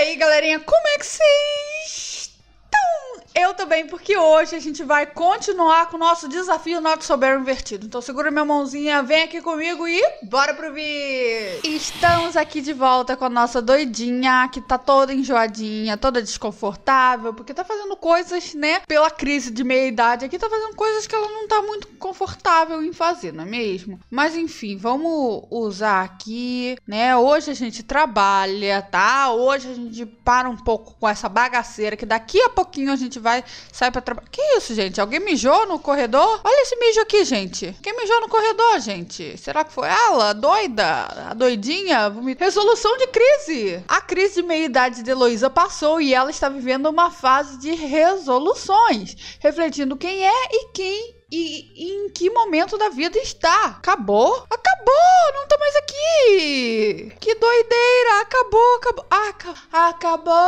aí, galerinha, como é que vocês eu também, porque hoje a gente vai continuar com o nosso desafio Not So Invertido. Então segura minha mãozinha, vem aqui comigo e bora pro vídeo! Estamos aqui de volta com a nossa doidinha, que tá toda enjoadinha, toda desconfortável, porque tá fazendo coisas, né, pela crise de meia-idade aqui, tá fazendo coisas que ela não tá muito confortável em fazer, não é mesmo? Mas enfim, vamos usar aqui, né, hoje a gente trabalha, tá? Hoje a gente para um pouco com essa bagaceira, que daqui a pouquinho a gente vai, sai pra trabalhar. Que isso, gente? Alguém mijou no corredor? Olha esse mijo aqui, gente. Quem mijou no corredor, gente? Será que foi ela? Doida? A doidinha? Resolução de crise. A crise de meia-idade de Heloísa passou e ela está vivendo uma fase de resoluções, refletindo quem é e quem e, e, em que momento da vida está. Acabou? Acabou! Não tô mais aqui! Que doideira! Acabou, acabou! Acabou!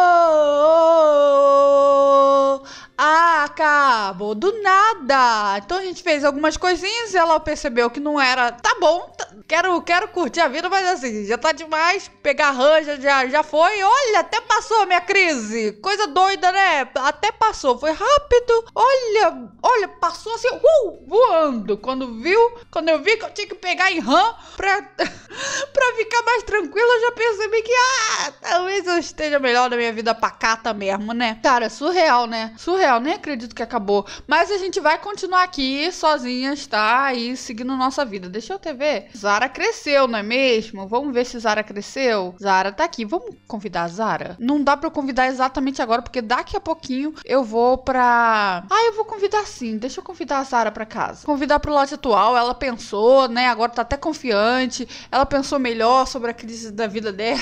Acabou! Do nada! Então a gente fez algumas coisinhas e ela percebeu que não era. Tá bom, tá... quero, quero curtir a vida, mas assim, já tá demais. Pegar ranja já, já foi. Olha, até passou a minha crise! Coisa doida, né? Até passou, foi rápido. Olha, olha, passou assim. Uh! uh, voando. Quando viu, quando eu vi que eu tinha que pegar em RAM pra, pra ficar mais tranquila, eu já percebi que, ah, talvez eu esteja melhor na minha vida pacata mesmo, né? Cara, surreal, né? Surreal, nem acredito que acabou. Mas a gente vai continuar aqui sozinhas, tá? E seguindo nossa vida. Deixa eu até ver. Zara cresceu, não é mesmo? Vamos ver se Zara cresceu. Zara tá aqui. Vamos convidar a Zara? Não dá pra eu convidar exatamente agora, porque daqui a pouquinho eu vou pra. Ah, eu vou convidar sim. Deixa eu convidar a Zara Sara para casa. Convidar para o lote atual, ela pensou, né? Agora tá até confiante, ela pensou melhor sobre a crise da vida dela.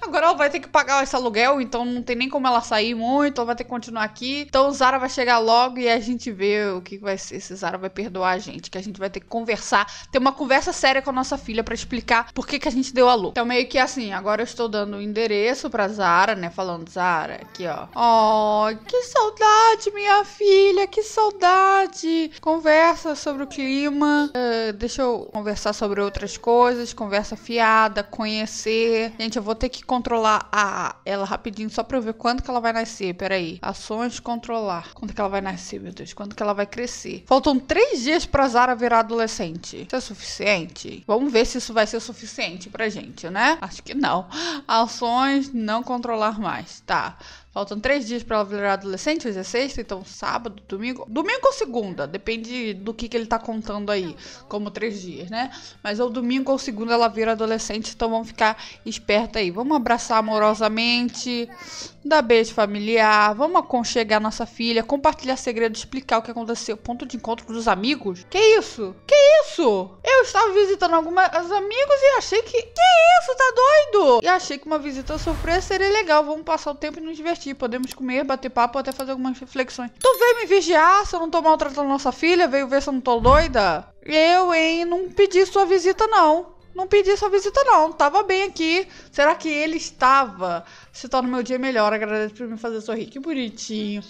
Agora ela vai ter que pagar esse aluguel, então não tem nem como ela sair muito, ela vai ter que continuar aqui. Então Zara vai chegar logo e a gente vê o que vai ser, se Zara vai perdoar a gente, que a gente vai ter que conversar, ter uma conversa séria com a nossa filha para explicar por que que a gente deu a luz. Então meio que assim, agora eu estou dando o endereço para Zara, né, falando Zara, aqui ó. Oh, que saudade, minha filha, que saudade. Conversa sobre o clima, uh, deixa eu conversar sobre outras coisas, conversa fiada, conhecer. Gente, eu vou ter que controlar a ela rapidinho só pra eu ver quando que ela vai nascer. Peraí. Ações controlar. Quando que ela vai nascer, meu Deus? Quando que ela vai crescer? Faltam três dias pra Zara virar adolescente. Isso é suficiente? Vamos ver se isso vai ser suficiente pra gente, né? Acho que não. Ações não controlar mais. Tá. Faltam três dias para ela virar adolescente, hoje é sexta, então sábado, domingo. Domingo ou segunda, depende do que, que ele tá contando aí, como três dias, né? Mas ou domingo ou segunda ela vira adolescente, então vamos ficar esperta aí. Vamos abraçar amorosamente, dar beijo familiar, vamos aconchegar nossa filha, compartilhar segredo, explicar o que aconteceu, ponto de encontro dos amigos. Que isso? Que isso? Eu estava visitando alguns amigos e achei que. Que isso, tá doido? E achei que uma visita surpresa seria legal. Vamos passar o tempo e nos divertir. Podemos comer, bater papo, até fazer algumas reflexões. Tu veio me vigiar se eu não tô maltratando nossa filha? Veio ver se eu não tô doida? Eu, hein? Não pedi sua visita, não não pedi sua visita, não. Tava bem aqui. Será que ele estava? Se torna tá meu dia melhor. Agradeço por me fazer sorrir. Que bonitinho.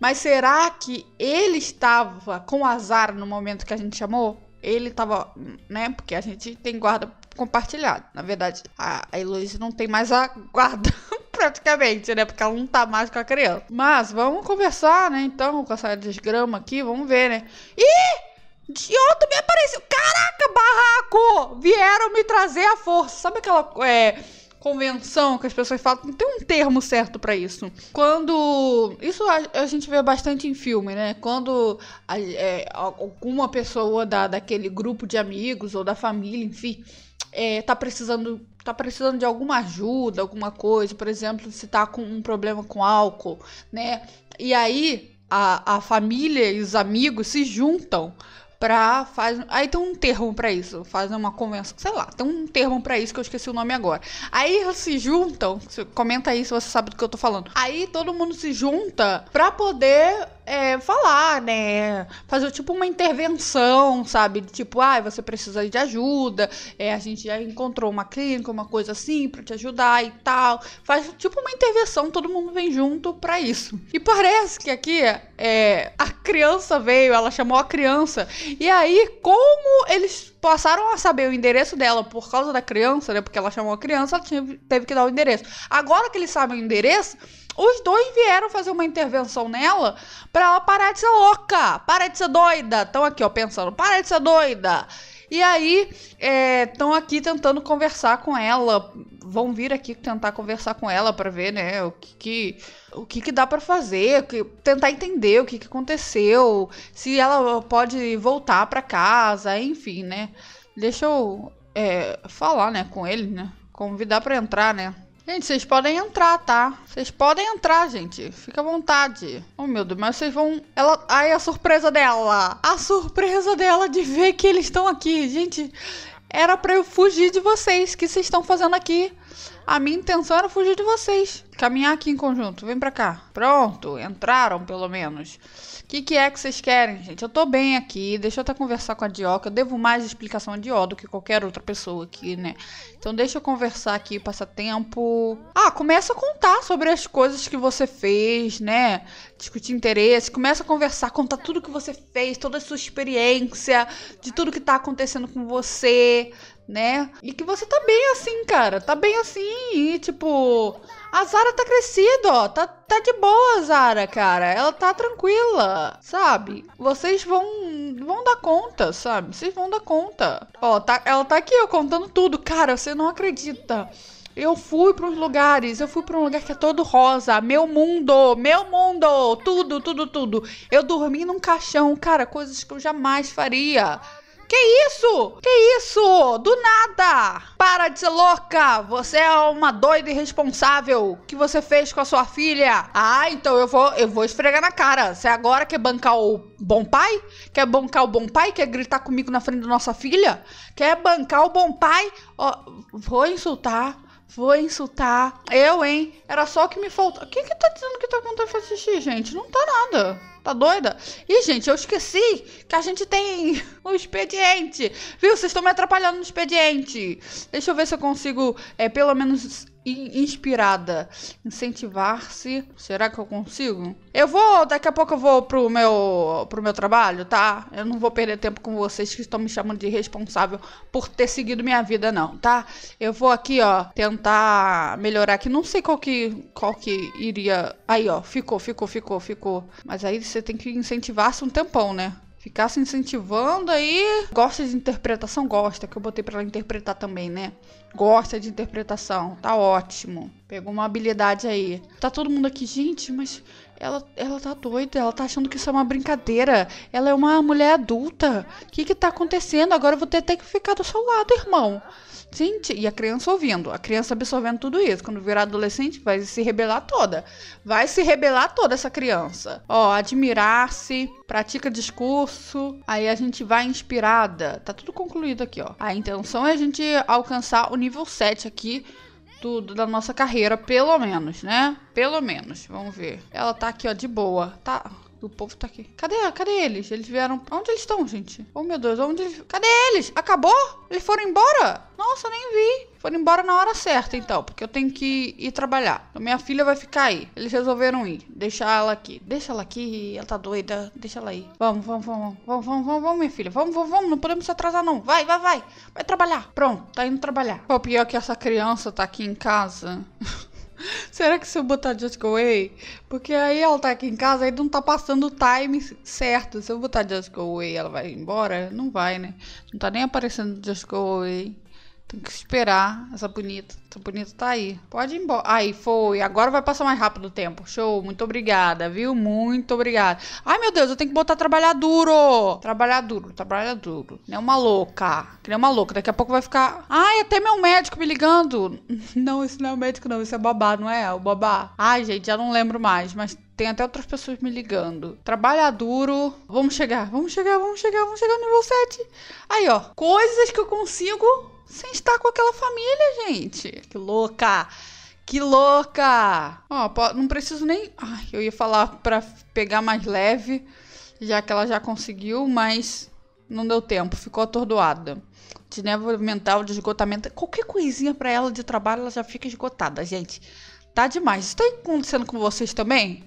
Mas será que ele estava com azar no momento que a gente chamou? ele tava, né? Porque a gente tem guarda compartilhada. Na verdade, a, a Heloísa não tem mais a guarda. praticamente, né? Porque ela não tá mais com a criança. Mas vamos conversar, né? Então, com essa desgrama aqui, vamos ver, né? Ih! outro me apareceu! Caraca, barraco! Vieram me trazer a força. Sabe aquela. É convenção que as pessoas falam. Tem um termo certo para isso. Quando. Isso a, a, gente vê bastante em filme, né? Quando a, é, alguma pessoa da, daquele grupo de amigos ou da família, enfim, é, tá precisando. Tá precisando de alguma ajuda, alguma coisa, por exemplo, se tá com um problema com álcool, né? E aí a, a família e os amigos se juntam pra faz aí tem um termo para isso fazer uma convenção sei lá tem um termo para isso que eu esqueci o nome agora aí se juntam comenta aí se você sabe do que eu tô falando aí todo mundo se junta para poder é, falar, né? Fazer tipo uma intervenção, sabe? Tipo, ah, você precisa de ajuda, é, a gente já encontrou uma clínica, uma coisa assim, para te ajudar e tal. Faz tipo uma intervenção, todo mundo vem junto para isso. E parece que aqui é, a criança veio, ela chamou a criança. E aí, como eles passaram a saber o endereço dela por causa da criança, né? Porque ela chamou a criança, ela tinha, teve que dar o endereço. Agora que eles sabem o endereço os dois vieram fazer uma intervenção nela para ela parar de ser louca, parar de ser doida. Estão aqui, ó, pensando, para de ser doida. E aí, estão é, aqui tentando conversar com ela. Vão vir aqui tentar conversar com ela para ver, né, o que, que o que, que dá para fazer, que, tentar entender o que, que aconteceu, se ela pode voltar para casa, enfim, né. Deixa eu é, falar, né, com ele, né, convidar para entrar, né. Gente, vocês podem entrar, tá? Vocês podem entrar, gente. Fica à vontade. Oh, meu Deus, mas vocês vão. Ela. Ai, a surpresa dela! A surpresa dela de ver que eles estão aqui. Gente, era para eu fugir de vocês. O que vocês estão fazendo aqui? A minha intenção era fugir de vocês caminhar aqui em conjunto. Vem pra cá. Pronto, entraram pelo menos. O que, que, é que vocês querem, gente? Eu tô bem aqui, deixa eu até conversar com a Dió, que eu devo mais explicação a Dió do que qualquer outra pessoa aqui, né? Então deixa eu conversar aqui, passar tempo. Ah, começa a contar sobre as coisas que você fez, né? Discutir interesse, começa a conversar, contar tudo que você fez, toda a sua experiência, de tudo que tá acontecendo com você, né? E que você tá bem assim, cara. Tá bem assim. E tipo, a Zara tá crescida, ó. Tá, tá de boa, Zara, cara. Ela tá tranquila, sabe? Vocês vão vão dar conta, sabe? Vocês vão dar conta. Ó, tá, ela tá aqui, ó, contando tudo. Cara, você não acredita. Eu fui para uns lugares, eu fui para um lugar que é todo rosa, meu mundo, meu mundo, tudo, tudo, tudo. Eu dormi num caixão, cara, coisas que eu jamais faria. Que isso? Que isso? Do nada! Para de ser louca! Você é uma doida irresponsável! O que você fez com a sua filha? Ah, então eu vou, eu vou esfregar na cara. Você agora quer bancar o bom pai? Quer bancar o bom pai? Quer gritar comigo na frente da nossa filha? Quer bancar o bom pai? Oh, vou insultar Vou insultar. Eu, hein? Era só o que me faltou. O que que tá dizendo que tá acontecendo? pra xixi, gente? Não tá nada. Tá doida? E, gente, eu esqueci que a gente tem o expediente. Viu? Vocês estão me atrapalhando no expediente. Deixa eu ver se eu consigo, é, pelo menos inspirada, incentivar-se. Será que eu consigo? Eu vou, daqui a pouco eu vou pro meu, pro meu trabalho, tá? Eu não vou perder tempo com vocês que estão me chamando de responsável por ter seguido minha vida não, tá? Eu vou aqui, ó, tentar melhorar aqui. Não sei qual que qual que iria. Aí, ó, ficou, ficou, ficou, ficou. Mas aí você tem que incentivar-se um tempão, né? ficar se incentivando aí. Gosta de interpretação? Gosta, que eu botei para ela interpretar também, né? Gosta de interpretação, tá ótimo. Pegou uma habilidade aí. Tá todo mundo aqui, gente, mas ela, ela tá doida, ela tá achando que isso é uma brincadeira. Ela é uma mulher adulta. O que que tá acontecendo? Agora eu vou ter, ter que ficar do seu lado, irmão. Gente, e a criança ouvindo, a criança absorvendo tudo isso. Quando virar adolescente, vai se rebelar toda. Vai se rebelar toda essa criança. Ó, admirar-se, pratica discurso, aí a gente vai inspirada. Tá tudo concluído aqui, ó. A intenção é a gente alcançar o nível 7 aqui estudo, da nossa carreira, pelo menos, né? Pelo menos, vamos ver. Ela tá aqui, ó, de boa. Tá, o povo tá aqui. Cadê? Cadê eles? Eles vieram. Onde eles estão, gente? Oh, meu Deus, onde eles. Cadê eles? Acabou? Eles foram embora? Nossa, nem vi. Foram embora na hora certa, então, porque eu tenho que ir trabalhar. Então, minha filha vai ficar aí. Eles resolveram ir. Deixar ela aqui. Deixa ela aqui, ela tá doida. Deixa ela aí. Vamos, vamos, vamos. Vamos, vamos, vamos, vamos minha filha. Vamos, vamos, vamos. Não podemos se atrasar, não. Vai, vai, vai. Vai trabalhar. Pronto, tá indo trabalhar. O pior é que essa criança tá aqui em casa. será que se eu botar Just Go Away? Porque aí ela tá aqui em casa e não tá passando o time certo. Se eu botar Just Go Away, ela vai embora? Não vai, né? Não tá nem aparecendo Just Go Away. Tem que esperar essa bonita. Essa bonita tá aí. Pode ir embora. Aí, foi. Agora vai passar mais rápido o tempo. Show. Muito obrigada, viu? Muito obrigada. Ai, meu Deus, eu tenho que botar trabalhar duro. Trabalhar duro, trabalhar duro. Que nem uma louca. Que nem uma louca. Daqui a pouco vai ficar. Ai, até meu médico me ligando. Não, esse não é o médico, não. Esse é babá, não é? O babá. Ai, gente, já não lembro mais, mas tem até outras pessoas me ligando. Trabalhar duro. Vamos chegar, vamos chegar, vamos chegar, vamos chegar no nível 7. Aí, ó. Coisas que eu consigo sem estar com aquela família, gente. Que louca! Que louca! Ó, não preciso nem. Ai, eu ia falar para pegar mais leve, já que ela já conseguiu, mas não deu tempo, ficou atordoada. De névoa mental, de esgotamento. Qualquer coisinha para ela de trabalho, ela já fica esgotada, gente. Tá demais. Isso tá acontecendo com vocês também?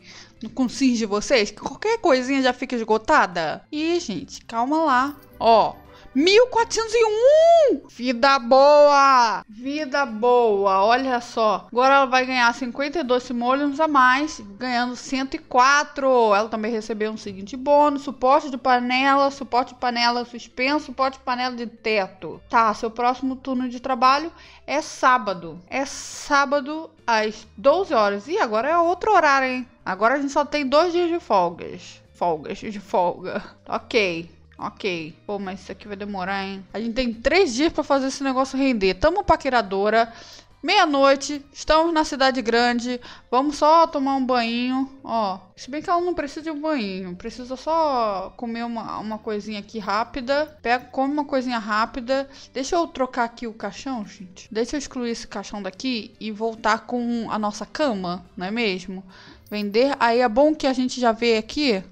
Com os de vocês? Que qualquer coisinha já fica esgotada? Ih, gente, calma lá. Ó, 1401! Vida boa! Vida boa, olha só. Agora ela vai ganhar 52 simoleons a mais, ganhando 104. Ela também recebeu um seguinte bônus: suporte de panela, suporte de panela suspenso, suporte de panela de teto. Tá, seu próximo turno de trabalho é sábado. É sábado às 12 horas. E agora é outro horário, hein? Agora a gente só tem dois dias de folgas. Folgas, de folga. Ok. Ok. Pô, mas isso aqui vai demorar, hein? A gente tem três dias para fazer esse negócio render. Tamo paqueradora. Meia-noite, estamos na cidade grande. Vamos só tomar um banho. Ó, se bem que ela não precisa de um banho, precisa só comer uma, uma coisinha aqui rápida. Pega, come uma coisinha rápida. Deixa eu trocar aqui o caixão, gente. Deixa eu excluir esse caixão daqui e voltar com a nossa cama, não é mesmo? Vender. Aí é bom que a gente já vê aqui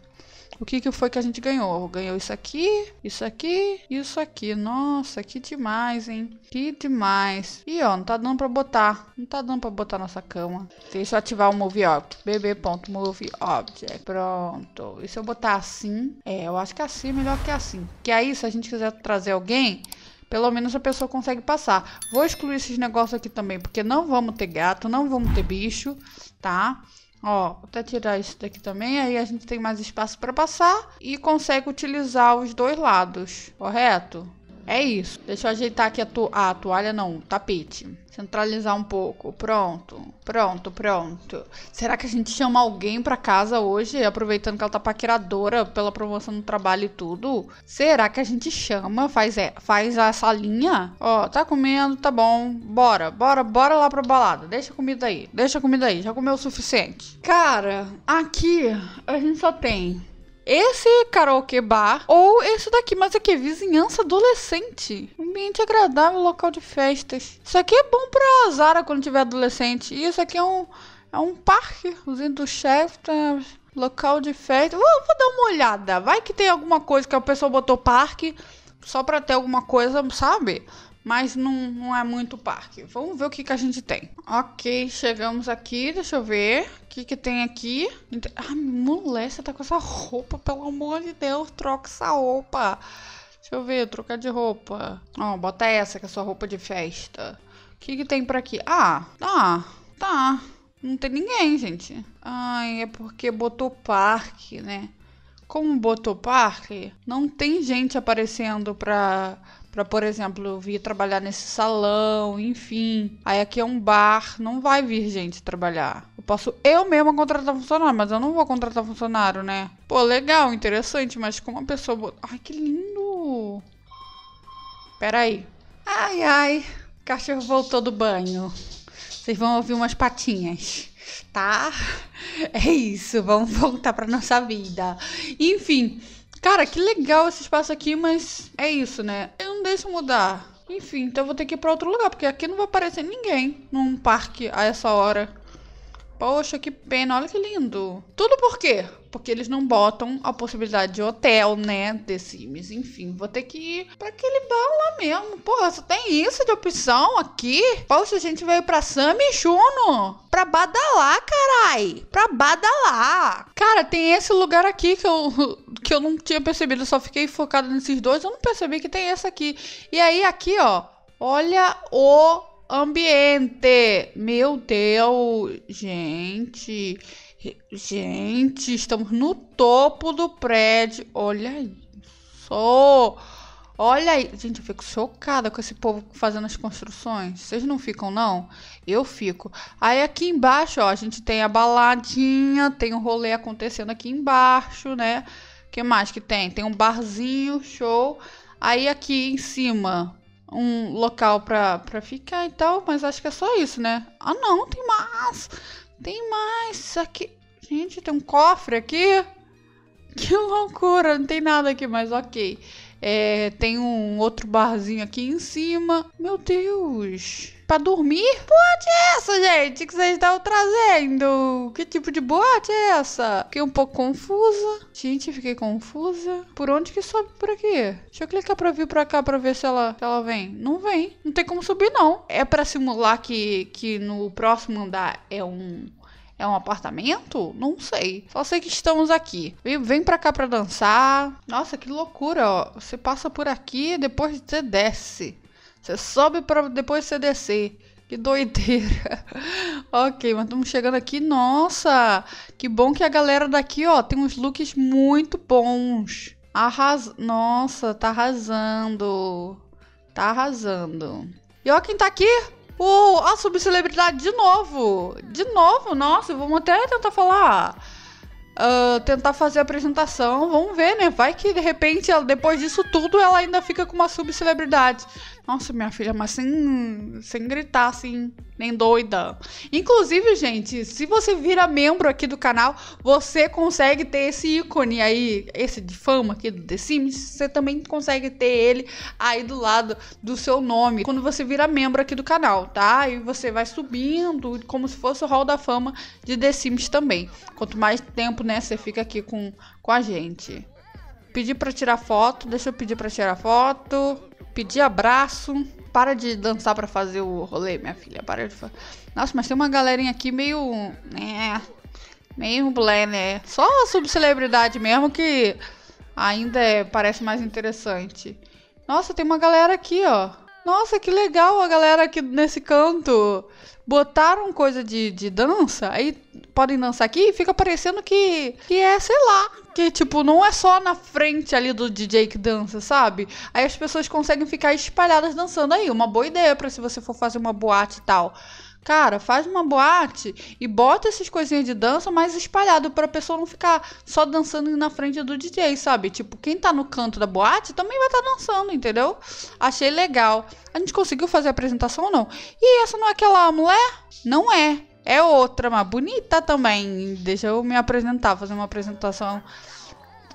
o que, que foi que a gente ganhou? Ganhou isso aqui, isso aqui, isso aqui. Nossa, que demais, hein? Que demais. E ó, não tá dando pra botar. Não tá dando pra botar nossa cama. Deixa eu ativar o Move Object. bb.move object. Pronto. E se eu botar assim? É, eu acho que é assim é melhor que é assim. Que aí, se a gente quiser trazer alguém, pelo menos a pessoa consegue passar. Vou excluir esses negócios aqui também, porque não vamos ter gato, não vamos ter bicho, tá? Ó, vou até tirar isso daqui também, aí a gente tem mais espaço para passar e consegue utilizar os dois lados, correto? É isso. Deixa eu ajeitar aqui a, to ah, a toalha, não, o tapete. Centralizar um pouco. Pronto, pronto, pronto. Será que a gente chama alguém pra casa hoje, aproveitando que ela tá paqueradora pela promoção do trabalho e tudo? Será que a gente chama, faz, é, faz essa linha? Ó, tá comendo, tá bom. Bora, bora, bora lá pra balada. Deixa a comida aí, deixa a comida aí. Já comeu o suficiente. Cara, aqui a gente só tem esse karaokê bar ou esse daqui. Mas aqui, vizinhança adolescente. Ambiente agradável, local de festas. Isso aqui é bom pra Zara quando tiver adolescente. E isso aqui é um, é um parque. usando do chefe, tá? local de festa. Vou, vou dar uma olhada. Vai que tem alguma coisa que o pessoal botou parque só pra ter alguma coisa, sabe? mas não, não é muito parque. Vamos ver o que, que a gente tem. Ok, chegamos aqui, deixa eu ver. O que, que tem aqui? Ai, mulher, você tá com essa roupa, pelo amor de Deus, troca essa roupa. Deixa eu ver, trocar de roupa. Ó, oh, bota essa que é sua roupa de festa. O que, que tem por aqui? Ah, tá, tá. Não tem ninguém, gente. Ai, é porque botou parque, né? Como botou parque, não tem gente aparecendo pra, para, por exemplo, vir trabalhar nesse salão, enfim. Aí aqui é um bar, não vai vir gente trabalhar. Eu posso eu mesma contratar funcionário, mas eu não vou contratar funcionário, né? Pô, legal, interessante, mas como uma pessoa. Ai, que lindo! Peraí. Ai, ai. O cachorro voltou do banho. Vocês vão ouvir umas patinhas tá? É isso, vamos voltar para nossa vida. Enfim, Cara, que legal esse espaço aqui, mas é isso, né? Eu não deixo mudar. Enfim, então eu vou ter que ir pra outro lugar, porque aqui não vai aparecer ninguém num parque a essa hora. Poxa, que pena, olha que lindo. Tudo por quê? Porque eles não botam a possibilidade de hotel, né? The Sims, enfim, vou ter que ir pra aquele bar lá mesmo. Porra, só tem isso de opção aqui? Poxa, a gente veio pra Sam e Juno. Pra badalar, carai. Pra badalar. Cara, tem esse lugar aqui que eu, que eu não tinha percebido, eu só fiquei focado nesses dois, eu não percebi que tem esse aqui. E aí, aqui, ó, olha o ambiente. Meu Deus, gente. Gente, estamos no topo do prédio. Olha só. Olha aí, gente, eu fico chocada com esse povo fazendo as construções. Vocês não ficam, não? Eu fico. Aí aqui embaixo, ó, a gente tem a baladinha, tem o um rolê acontecendo aqui embaixo, né? que mais que tem? Tem um barzinho, show. Aí aqui em cima, um local pra, pra ficar e tal, mas acho que é só isso, né? Ah, não, tem mais! Tem mais! Aqui. Gente, tem um cofre aqui? Que loucura! Não tem nada aqui, mas ok. É, tem um outro barzinho aqui em cima. Meu Deus! Pra dormir? Boate é essa, gente? Que vocês estão trazendo? Que tipo de boate é essa? Fiquei um pouco confusa. Gente, fiquei confusa. Por onde que sobe por aqui? Deixa eu clicar pra vir pra cá pra ver se ela, se ela vem. Não vem. Não tem como subir, não. É pra simular que, que no próximo andar é um é um apartamento? Não sei. Só sei que estamos aqui. Vem, vem pra cá pra dançar. Nossa, que loucura, ó. Você passa por aqui, depois você desce. Você sobe para depois você descer. Que doideira. ok, mas estamos chegando aqui. Nossa, que bom que a galera daqui, ó, tem uns looks muito bons. Arras... Nossa, tá arrasando. Tá arrasando. E ó quem tá aqui. Uh, a subcelebridade de novo. De novo, nossa, vamos até tentar falar... Uh, tentar fazer a apresentação. Vamos ver, né? Vai que de repente, depois disso tudo, ela ainda fica com uma subcelebridade. Nossa, minha filha, mas sem, sem gritar, assim, nem doida. Inclusive, gente, se você vira membro aqui do canal, você consegue ter esse ícone aí, esse de fama aqui do The Sims, você também consegue ter ele aí do lado do seu nome, quando você vira membro aqui do canal, tá? E você vai subindo, como se fosse o Hall da Fama de The Sims também. Quanto mais tempo, né, você fica aqui com, com a gente. Pedi para tirar foto, deixa eu pedir para tirar foto pedir abraço. Para de dançar para fazer o rolê, minha filha. Para de fazer. Nossa, mas tem uma galerinha aqui meio. É, meio blé, né? Só subcelebridade mesmo que ainda é, parece mais interessante. Nossa, tem uma galera aqui, ó. Nossa, que legal a galera aqui nesse canto. Botaram coisa de, de dança, aí podem dançar aqui e fica parecendo que, que é, sei lá, que, tipo, não é só na frente ali do DJ que dança, sabe? Aí as pessoas conseguem ficar espalhadas dançando aí. Uma boa ideia para se você for fazer uma boate e tal. Cara, faz uma boate e bota essas coisinhas de dança mais espalhado pra pessoa não ficar só dançando na frente do DJ, sabe? Tipo, quem tá no canto da boate também vai estar tá dançando, entendeu? Achei legal. A gente conseguiu fazer a apresentação ou não? E essa não é aquela mulher? Não é é outra, mas bonita também. Deixa eu me apresentar, fazer uma apresentação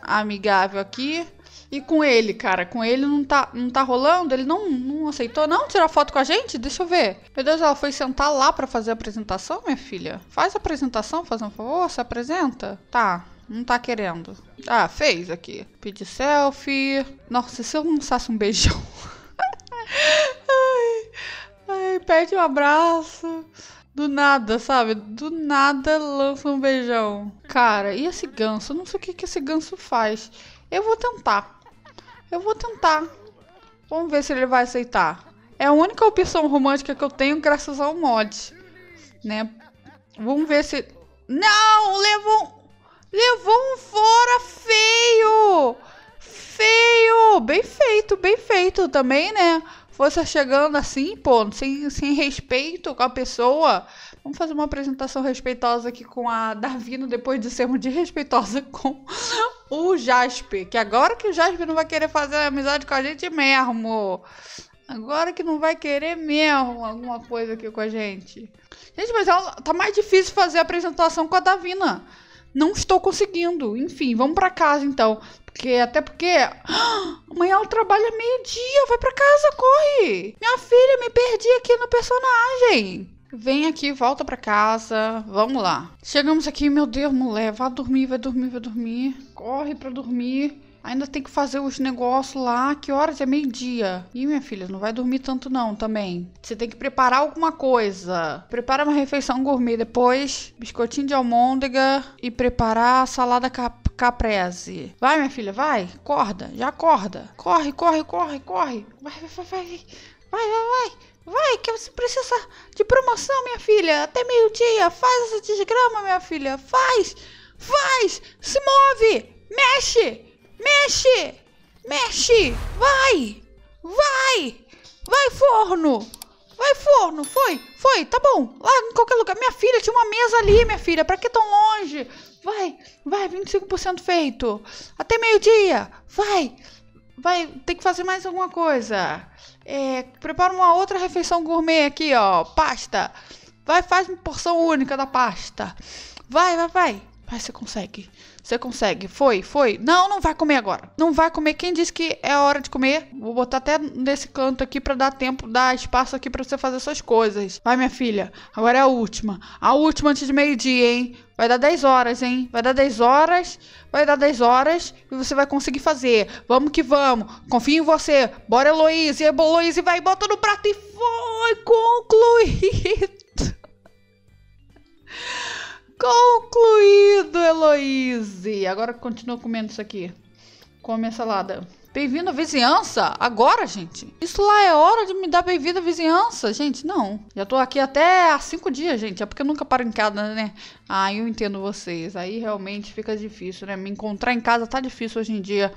amigável aqui. E com ele, cara, com ele não tá, não tá rolando, ele não, não aceitou não tirar foto com a gente? Deixa eu ver. Meu Deus, ela foi sentar lá para fazer a apresentação, minha filha? Faz a apresentação, faz um favor, se apresenta. Tá, não tá querendo. Ah, fez aqui. Pede selfie. Nossa, se eu lançasse um beijão. ai, ai, pede um abraço. Do nada, sabe? Do nada lança um beijão. Cara, e esse ganso? não sei o que, que esse ganso faz. Eu vou tentar. Eu vou tentar. Vamos ver se ele vai aceitar. É a única opção romântica que eu tenho graças ao mod. Né? Vamos ver se... Não! Levou... Levou um fora feio! Feio! Bem feito, bem feito também, né? Você chegando assim, pô, sem, sem respeito com a pessoa. Vamos fazer uma apresentação respeitosa aqui com a Davina depois de sermos desrespeitosa com o Jasper. Que agora que o Jasper não vai querer fazer amizade com a gente mesmo. Agora que não vai querer mesmo alguma coisa aqui com a gente. Gente, mas é tá mais difícil fazer a apresentação com a Davina. Não estou conseguindo. Enfim, vamos para casa então. Porque, até porque. Ah, amanhã ela trabalha meio-dia. Vai para casa, corre! Minha filha, me perdi aqui no personagem. Vem aqui, volta para casa. Vamos lá. Chegamos aqui, meu Deus, mulher. Vá dormir, vai dormir, vai dormir. Corre para dormir. Ainda tem que fazer os negócios lá. Que horas é meio-dia? Ih, minha filha, não vai dormir tanto não também. Você tem que preparar alguma coisa. Prepara uma refeição gourmet depois. Biscoitinho de almôndega. E preparar a salada cap Caprese. Vai, minha filha, vai. Acorda, já acorda. Corre, corre, corre, corre. Vai, vai, vai, vai. Vai, vai, vai. Vai, que você precisa de promoção, minha filha. Até meio-dia. Faz essa desgrama, minha filha. Faz, faz. Se move. Mexe, mexe, mexe. Vai, vai. Vai, forno. Vai, forno, foi, foi, tá bom. Lá em qualquer lugar. Minha filha, tinha uma mesa ali, minha filha. Pra que tão longe? vai, vai, 25% feito, até meio-dia, vai, vai, tem que fazer mais alguma coisa. É, prepara uma outra refeição gourmet aqui, ó, pasta. Vai, faz uma porção única da pasta. Vai, vai, vai. Vai, você consegue. Você consegue. Foi, foi. Não, não vai comer agora. Não vai comer. Quem disse que é hora de comer? Vou botar até nesse canto aqui para dar tempo, dar espaço aqui para você fazer suas coisas. Vai, minha filha. Agora é a última. A última antes de meio-dia, hein? Vai dar 10 horas, hein? Vai dar 10 horas, vai dar 10 horas e você vai conseguir fazer. Vamos que vamos. Confio em você. Bora, Heloísa. Heloísa vai, bota no prato e foi concluído. Concluído, Heloise! Agora continua comendo isso aqui. Come a salada. Bem-vindo à vizinhança! Agora, gente! Isso lá é hora de me dar bem-vindo à vizinhança, gente? Não. Já tô aqui até há cinco dias, gente. É porque eu nunca paro em casa, né? Ah, eu entendo vocês. Aí realmente fica difícil, né? Me encontrar em casa tá difícil hoje em dia.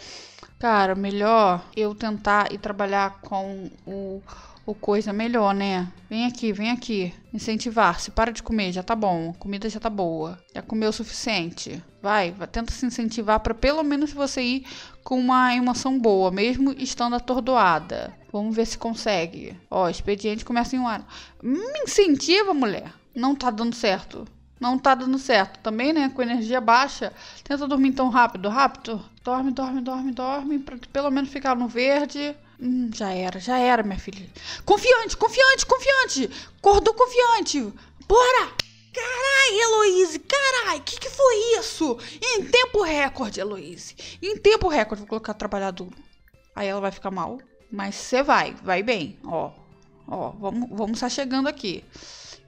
Cara, melhor eu tentar ir trabalhar com o o coisa melhor, né? Vem aqui, vem aqui. Incentivar-se, para de comer, já tá bom. A comida já tá boa. Já comeu o suficiente. Vai, tenta se incentivar para pelo menos você ir com uma emoção boa, mesmo estando atordoada. Vamos ver se consegue. Ó, expediente começa em um ano. Me incentiva, mulher. Não tá dando certo não tá dando certo. Também, né, com energia baixa, tenta dormir tão rápido, rápido. Dorme, dorme, dorme, dorme, pra pelo menos ficar no verde. Hum, já era, já era, minha filha. Confiante, confiante, confiante. Acordou confiante. Bora! Carai, Heloise, carai, que que foi isso? Em tempo recorde, Heloise. Em tempo recorde, vou colocar trabalhar duro. Aí ela vai ficar mal. Mas você vai, vai bem, ó. Ó, vamos, vamos estar tá chegando aqui.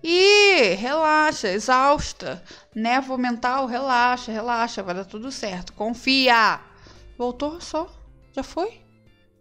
E relaxa, exausta. Névoa mental, relaxa, relaxa, vai dar tudo certo. Confia. Voltou só? Já foi?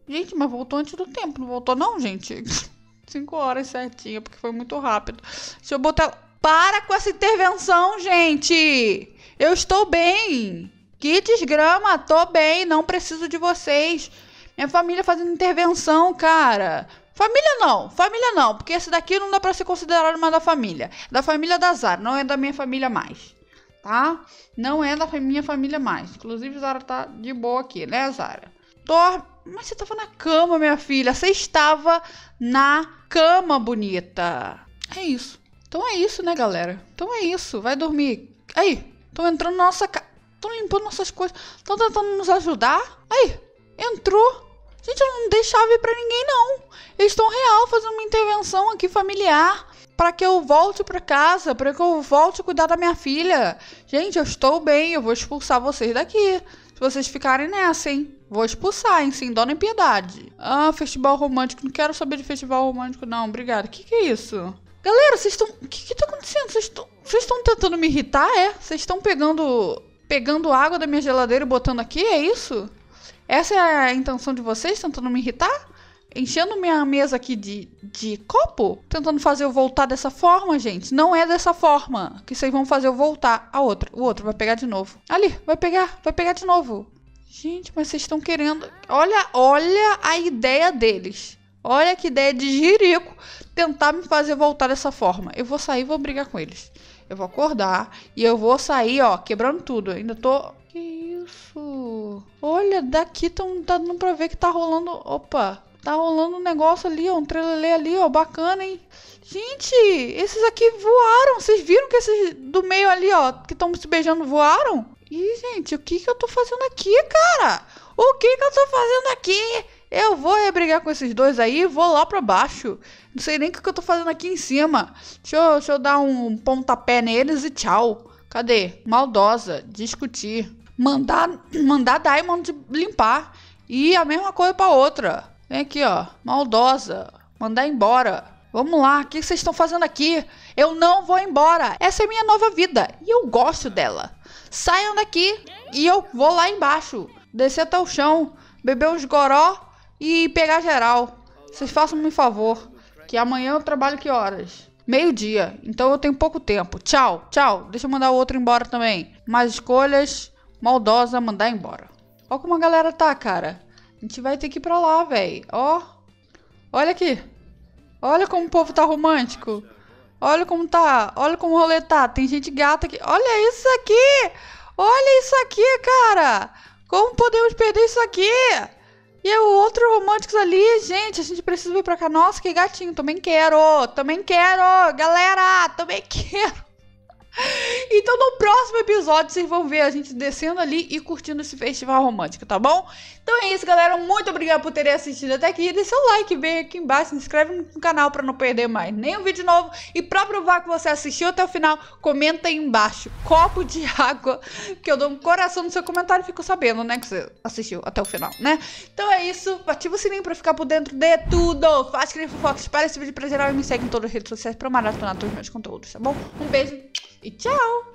Gente, mas voltou antes do tempo, não voltou não, gente? Cinco horas certinha, porque foi muito rápido. Deixa eu botar. Para com essa intervenção, gente! Eu estou bem! Que desgrama, tô bem, não preciso de vocês. Minha família fazendo intervenção, cara. Família não, família não, porque esse daqui não dá para ser considerado uma da família. Da família da Zara, não é da minha família mais. Tá? Não é da minha família mais. Inclusive, Zara tá de boa aqui, né, Zara? Tô mas você estava na cama, minha filha. Você estava na cama, bonita. É isso. Então é isso, né, galera? Então é isso. Vai dormir. Aí, estão entrando na nossa casa. Estão limpando nossas coisas. Estão tentando nos ajudar. Aí, entrou. Gente, eu não dei chave pra ninguém, não. Eles estão real fazendo uma intervenção aqui familiar para que eu volte para casa, para que eu volte a cuidar da minha filha. Gente, eu estou bem, eu vou expulsar vocês daqui se vocês ficarem nessa, hein? Vou expulsar, hein? Sem dó nem piedade. Ah, festival romântico. Não quero saber de festival romântico, não. Obrigada. O que, que é isso? Galera, vocês estão. O que, que tá acontecendo? Vocês estão tentando me irritar, é? Vocês estão pegando. pegando água da minha geladeira e botando aqui, é isso? Essa é a intenção de vocês, tentando me irritar? enchendo minha mesa aqui de, de copo, tentando fazer eu voltar dessa forma, gente. Não é dessa forma que vocês vão fazer eu voltar a outra. O outro vai pegar de novo. Ali, vai pegar, vai pegar de novo. Gente, mas vocês estão querendo. Olha, olha a ideia deles. Olha que ideia de jirico tentar me fazer voltar dessa forma. Eu vou sair e vou brigar com eles. Eu vou acordar e eu vou sair, ó, quebrando tudo. Eu ainda tô. Que isso? Olha, daqui tão, tá dando pra ver que tá rolando. Opa! Tá rolando um negócio ali, ó, um trelelê ali, ó, bacana, hein? Gente, esses aqui voaram. Vocês viram que esses do meio ali, ó, que estão se beijando voaram? Ih, gente, o que que eu tô fazendo aqui, cara? O que que eu tô fazendo aqui? Eu vou brigar com esses dois aí vou lá pra baixo. Não sei nem o que, que eu tô fazendo aqui em cima. Deixa eu, deixa eu dar um pontapé neles e tchau. Cadê? Maldosa, discutir. Mandar, mandar Diamond limpar. E a mesma coisa pra outra. Vem aqui, ó. Maldosa. Mandar embora. Vamos lá, o que vocês estão fazendo aqui? Eu não vou embora. Essa é minha nova vida e eu gosto dela. Saiam daqui e eu vou lá embaixo, descer até o chão, beber uns goró e pegar geral. Vocês façam-me um favor, que amanhã eu trabalho que horas? Meio-dia, então eu tenho pouco tempo. Tchau, tchau. Deixa eu mandar o outro embora também. Mais escolhas, maldosa, mandar embora. Olha como a galera tá, cara. A gente vai ter que ir pra lá, velho. Ó. Olha aqui. Olha como o povo tá romântico. Olha como tá. Olha como o rolê tá. Tem gente gata aqui. Olha isso aqui. Olha isso aqui, cara. Como podemos perder isso aqui? E o outro romântico ali, gente, a gente precisa vir pra cá. Nossa, que gatinho, também quero, também quero, galera, também quero. Então, no próximo episódio, vocês vão ver a gente descendo ali e curtindo esse festival romântico, tá bom? Então é isso, galera. Muito obrigada por terem assistido até aqui. Deixa o like bem aqui embaixo, se inscreve no canal para não perder mais nenhum vídeo novo. E pra provar que você assistiu até o final, comenta aí embaixo. Copo de água, que eu dou um coração no seu comentário e fico sabendo, né, que você assistiu até o final, né? Então é isso. Ativa o sininho pra ficar por dentro de tudo. Faz que nem fofoca, espalha esse vídeo pra geral e me segue em todas as redes sociais pra maratonar todos os meus conteúdos, tá bom? Um beijo. E tchau!